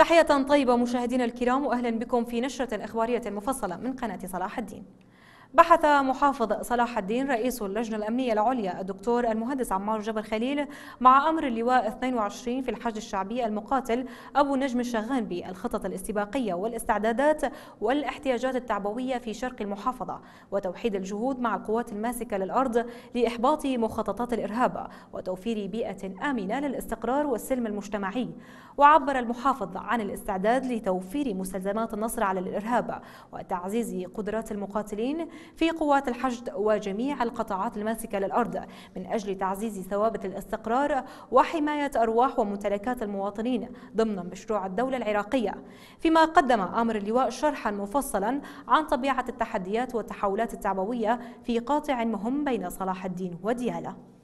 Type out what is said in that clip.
تحية طيبة مشاهدينا الكرام وأهلا بكم في نشرة أخبارية مفصلة من قناة صلاح الدين بحث محافظ صلاح الدين رئيس اللجنة الأمنية العليا الدكتور المهندس عمار جبل خليل مع أمر اللواء 22 في الحج الشعبي المقاتل أبو نجم الشغانبي الخطط الاستباقية والاستعدادات والاحتياجات التعبوية في شرق المحافظة وتوحيد الجهود مع القوات الماسكة للأرض لإحباط مخططات الإرهاب وتوفير بيئة آمنة للاستقرار والسلم المجتمعي وعبر المحافظ عن الاستعداد لتوفير مستلزمات النصر على الإرهاب وتعزيز قدرات المقاتلين في قوات الحشد وجميع القطاعات الماسكة للأرض من أجل تعزيز ثوابت الاستقرار وحماية أرواح وممتلكات المواطنين ضمن مشروع الدولة العراقية فيما قدم أمر اللواء شرحا مفصلا عن طبيعة التحديات والتحولات التعبوية في قاطع مهم بين صلاح الدين وديالة